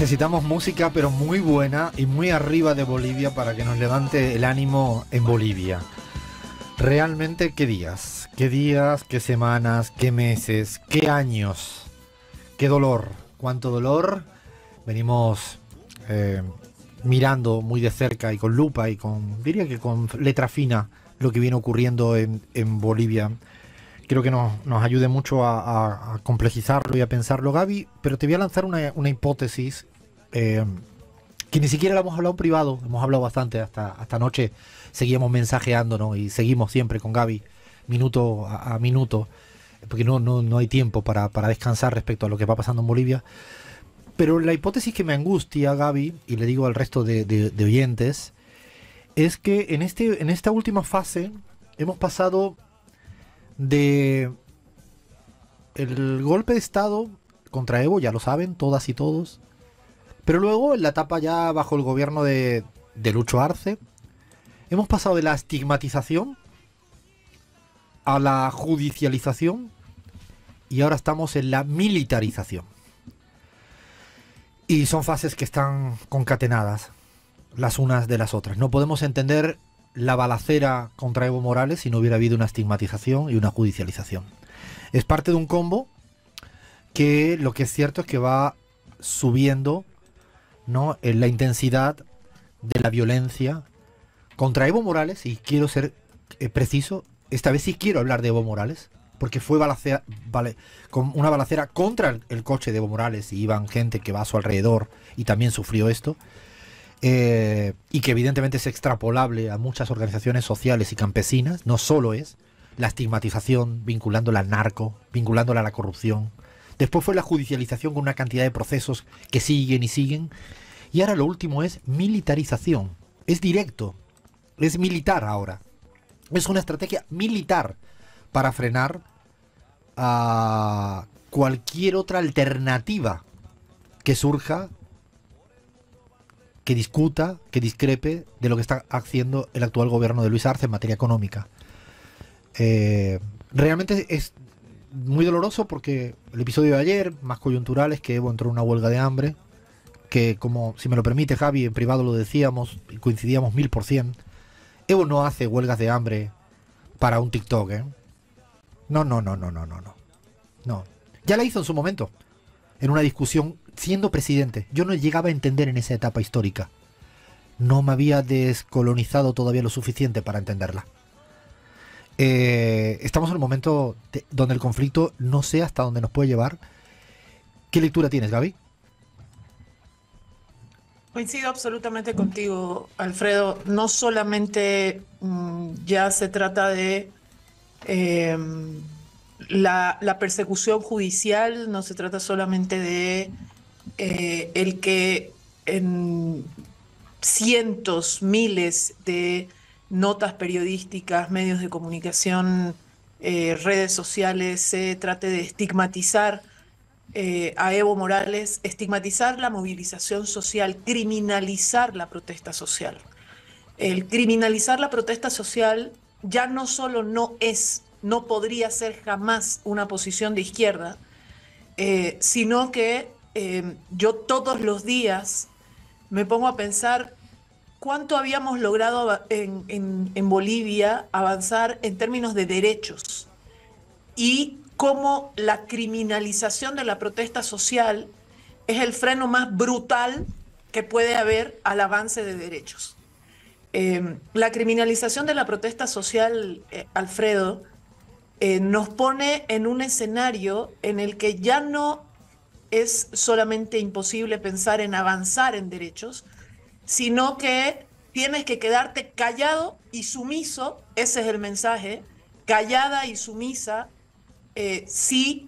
necesitamos música, pero muy buena y muy arriba de Bolivia para que nos levante el ánimo en Bolivia. Realmente, ¿qué días? ¿Qué días? ¿Qué semanas? ¿Qué meses? ¿Qué años? ¿Qué dolor? ¿Cuánto dolor? Venimos eh, mirando muy de cerca y con lupa y con, diría que con letra fina, lo que viene ocurriendo en, en Bolivia creo que nos, ayude mucho a, complejizarlo y a pensarlo, Gaby, pero te voy a lanzar una, hipótesis eh, que ni siquiera la hemos hablado en privado, hemos hablado bastante hasta, hasta anoche, seguíamos mensajeándonos y seguimos siempre con Gaby, minuto a, minuto, porque no, no, hay tiempo para, descansar respecto a lo que va pasando en Bolivia. Pero la hipótesis que me angustia, Gaby, y le digo al resto de, oyentes, es que en, este, en esta última fase hemos pasado de el golpe de Estado contra Evo, ya lo saben, todas y todos. Pero luego, en la etapa ya bajo el gobierno de, de Lucho Arce, hemos pasado de la estigmatización a la judicialización y ahora estamos en la militarización. Y son fases que están concatenadas las unas de las otras. No podemos entender la balacera contra Evo Morales si no hubiera habido una estigmatización y una judicialización. Es parte de un combo que lo que es cierto es que va subiendo ¿no? en la intensidad de la violencia contra Evo Morales, y quiero ser eh, preciso, esta vez sí quiero hablar de Evo Morales, porque fue balacera, vale, con una balacera contra el, coche de Evo Morales y iban gente que va a su alrededor y también sufrió esto. Eh, y que evidentemente es extrapolable a muchas organizaciones sociales y campesinas, no solo es la estigmatización vinculándola al narco, vinculándola a la corrupción. Después fue la judicialización con una cantidad de procesos que siguen y siguen. Y ahora lo último es militarización. Es directo. Es militar ahora. Es una estrategia militar para frenar a cualquier otra alternativa que surja que discuta, que discrepe de lo que está haciendo el actual gobierno de Luis Arce en materia económica. Eh, realmente es muy doloroso porque el episodio de ayer, más coyuntural, es que Evo entró en una huelga de hambre, que como, si me lo permite Javi, en privado lo decíamos, y coincidíamos mil por cien, Evo no hace huelgas de hambre para un TikTok, ¿eh? no, no, no, no, no, no. No. Ya la hizo en su momento, en una discusión siendo presidente, yo no llegaba a entender en esa etapa histórica. No me había descolonizado todavía lo suficiente para entenderla. Eh, estamos en un momento donde el conflicto no sé hasta dónde nos puede llevar. ¿Qué lectura tienes, Gaby? Coincido absolutamente contigo, Alfredo. No solamente mm, ya se trata de em, la, persecución judicial, no se trata solamente de eh, el que en cientos, miles de notas periodísticas, medios de comunicación, eh, redes sociales, se trate de estigmatizar eh, a Evo Morales, estigmatizar la movilización social, criminalizar la protesta social. El criminalizar la protesta social ya no solo no es, no podría ser jamás una posición de izquierda, sino que Em, yo todos los días me pongo a pensar cuánto habíamos logrado en, Bolivia avanzar en términos de derechos y cómo la criminalización de la protesta social es el freno más brutal que puede haber al avance de derechos. Em, la criminalización de la protesta social, eh, Alfredo, eh, nos pone en un escenario en el que ya no es solamente imposible pensar en avanzar en derechos, sino que tienes que quedarte callado y sumiso, ese es el mensaje, callada y sumisa eh, si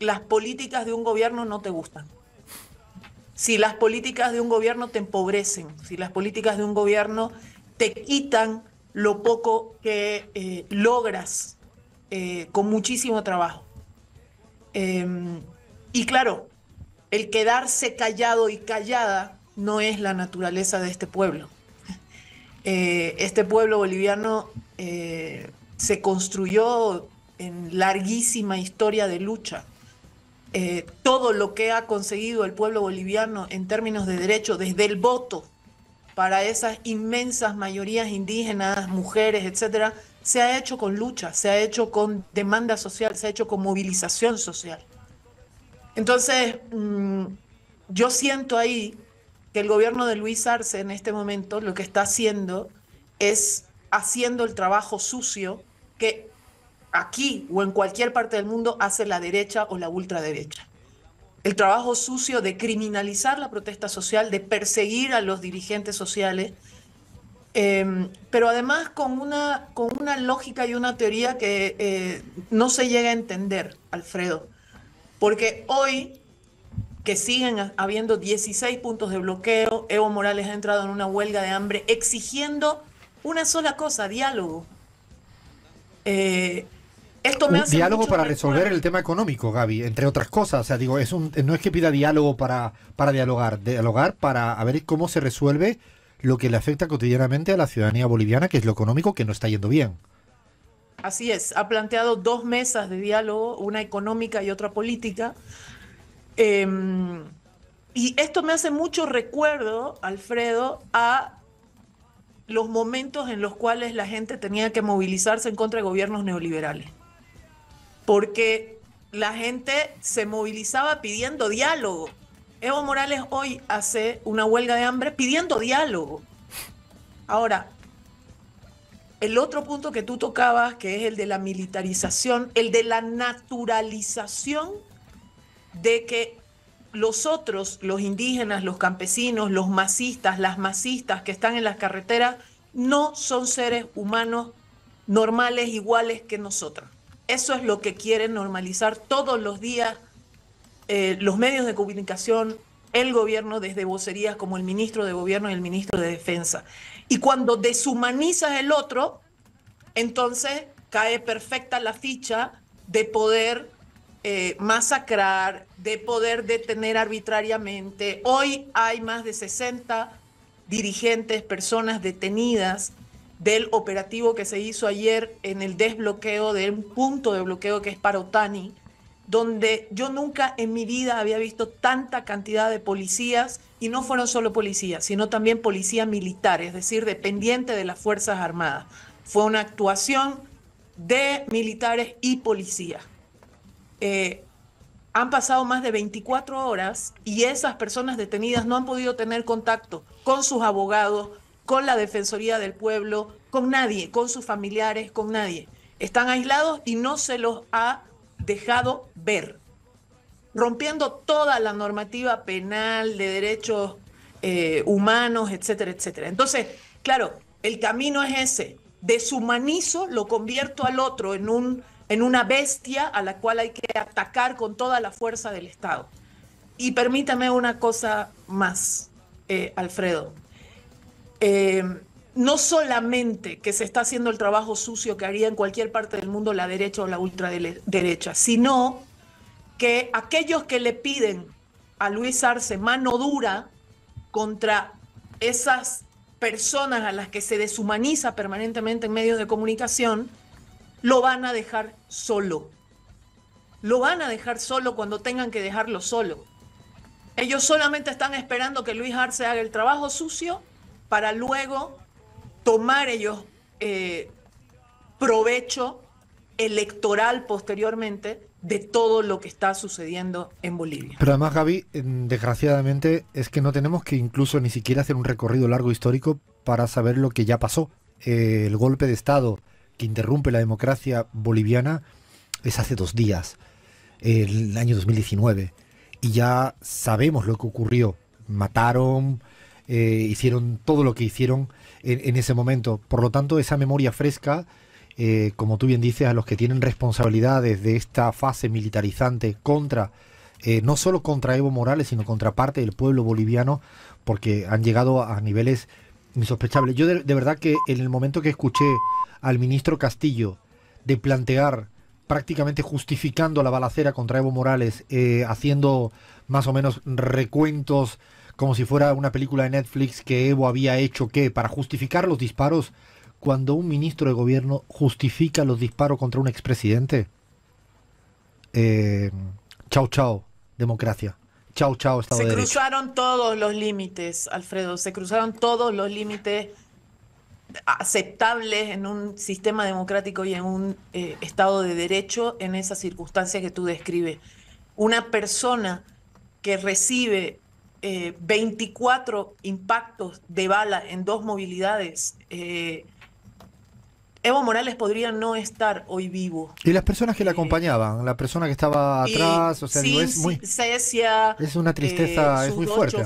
las políticas de un gobierno no te gustan. Si las políticas de un gobierno te empobrecen, si las políticas de un gobierno te quitan lo poco que eh, logras eh, con muchísimo trabajo. Em, y claro, el quedarse callado y callada no es la naturaleza de este pueblo. Eh, este pueblo boliviano eh, se construyó en larguísima historia de lucha. Eh, todo lo que ha conseguido el pueblo boliviano en términos de derecho, desde el voto para esas inmensas mayorías indígenas, mujeres, etcétera, se ha hecho con lucha, se ha hecho con demanda social, se ha hecho con movilización social. Entonces, mm, yo siento ahí que el gobierno de Luis Arce en este momento lo que está haciendo es haciendo el trabajo sucio que aquí o en cualquier parte del mundo hace la derecha o la ultraderecha. El trabajo sucio de criminalizar la protesta social, de perseguir a los dirigentes sociales, em, pero además con una, con una lógica y una teoría que eh, no se llega a entender, Alfredo. Porque hoy que siguen habiendo 16 puntos de bloqueo, Evo Morales ha entrado en una huelga de hambre exigiendo una sola cosa, diálogo. Eh, esto diálogo para resolver el tema económico, Gaby, entre otras cosas. O sea, digo, es un, no es que pida diálogo para, para dialogar, dialogar para ver cómo se resuelve lo que le afecta cotidianamente a la ciudadanía boliviana, que es lo económico que no está yendo bien. Así es, ha planteado dos mesas de diálogo, una económica y otra política. Em, y esto me hace mucho recuerdo, Alfredo, a los momentos en los cuales la gente tenía que movilizarse en contra de gobiernos neoliberales. Porque la gente se movilizaba pidiendo diálogo. Evo Morales hoy hace una huelga de hambre pidiendo diálogo. Ahora, el otro punto que tú tocabas, que es el de la militarización, el de la naturalización de que los otros, los indígenas, los campesinos, los masistas, las masistas que están en las carreteras, no son seres humanos normales, iguales que nosotros. Eso es lo que quieren normalizar todos los días eh, los medios de comunicación, el gobierno desde vocerías como el ministro de gobierno y el ministro de defensa. Y cuando deshumanizas el otro, entonces cae perfecta la ficha de poder eh, masacrar, de poder detener arbitrariamente. Hoy hay más de 60 dirigentes, personas detenidas del operativo que se hizo ayer en el desbloqueo de un punto de bloqueo que es Parotani, donde yo nunca en mi vida había visto tanta cantidad de policías, y no fueron solo policías, sino también policía militar, es decir, dependiente de las Fuerzas Armadas. Fue una actuación de militares y policías. Eh, han pasado más de 24 horas y esas personas detenidas no han podido tener contacto con sus abogados, con la Defensoría del Pueblo, con nadie, con sus familiares, con nadie. Están aislados y no se los ha dejado ver, rompiendo toda la normativa penal de derechos eh, humanos, etcétera, etcétera. Entonces, claro, el camino es ese. Deshumanizo, lo convierto al otro en, un, en una bestia a la cual hay que atacar con toda la fuerza del Estado. Y permítame una cosa más, eh, Alfredo. Eh, no solamente que se está haciendo el trabajo sucio que haría en cualquier parte del mundo la derecha o la ultraderecha, sino que aquellos que le piden a Luis Arce mano dura contra esas personas a las que se deshumaniza permanentemente en medios de comunicación, lo van a dejar solo. Lo van a dejar solo cuando tengan que dejarlo solo. Ellos solamente están esperando que Luis Arce haga el trabajo sucio para luego tomar ellos eh, provecho electoral posteriormente de todo lo que está sucediendo en Bolivia. Pero además, Gaby, desgraciadamente es que no tenemos que incluso ni siquiera hacer un recorrido largo histórico para saber lo que ya pasó. Eh, el golpe de Estado que interrumpe la democracia boliviana es hace dos días, el año 2019, y ya sabemos lo que ocurrió. Mataron, eh, hicieron todo lo que hicieron en, ese momento. Por lo tanto, esa memoria fresca, eh, como tú bien dices, a los que tienen responsabilidades de esta fase militarizante contra, eh, no solo contra Evo Morales, sino contra parte del pueblo boliviano, porque han llegado a niveles insospechables. Yo de, verdad que en el momento que escuché al ministro Castillo de plantear prácticamente justificando la balacera contra Evo Morales, eh, haciendo más o menos recuentos como si fuera una película de Netflix que Evo había hecho ¿qué? para justificar los disparos cuando un ministro de gobierno justifica los disparos contra un expresidente. Eh, chao, chao, democracia. Chao, chao, Estado Se cruzaron todos los límites, Alfredo, se cruzaron todos los límites aceptables en un sistema democrático y en un eh, Estado de Derecho en esas circunstancias que tú describes. Una persona que recibe 24 eh, impactos de bala en dos movilidades, eh, Evo Morales podría no estar hoy vivo. Y las personas que le eh, acompañaban, la persona que estaba atrás, o sea, es muy... es una tristeza, es muy fuerte.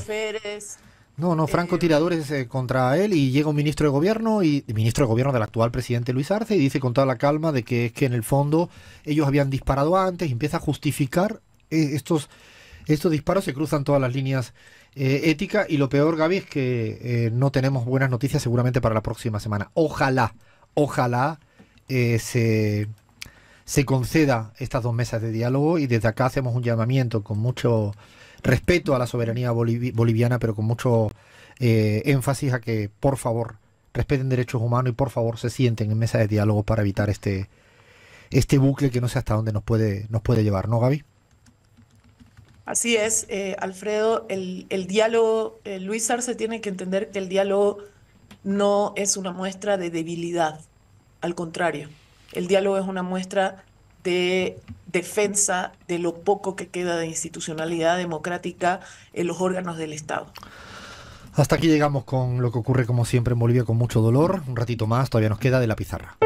no, no, francotiradores contra él y llega un ministro de gobierno y ministro de gobierno del actual presidente Luis Arce y dice con toda la calma de que es que en el fondo ellos habían disparado antes y empieza a justificar estos estos disparos se cruzan todas las líneas eh, éticas y lo peor, Gaby, es que eh, no tenemos buenas noticias seguramente para la próxima semana. Ojalá, ojalá eh, se, conceda estas dos mesas de diálogo y desde acá hacemos un llamamiento con mucho respeto a la soberanía boliviana, pero con mucho énfasis a que, por favor, respeten derechos humanos y por favor se sienten en mesas de diálogo para evitar este, este bucle que no sé hasta dónde nos puede, nos puede llevar, ¿no, Gaby? Así es, eh, Alfredo, el, diálogo, eh, Luis Arce tiene que entender que el diálogo no es una muestra de debilidad, al contrario, el diálogo es una muestra de defensa de lo poco que queda de institucionalidad democrática en los órganos del Estado. Hasta aquí llegamos con lo que ocurre como siempre en Bolivia con mucho dolor. Un ratito más, todavía nos queda de la pizarra.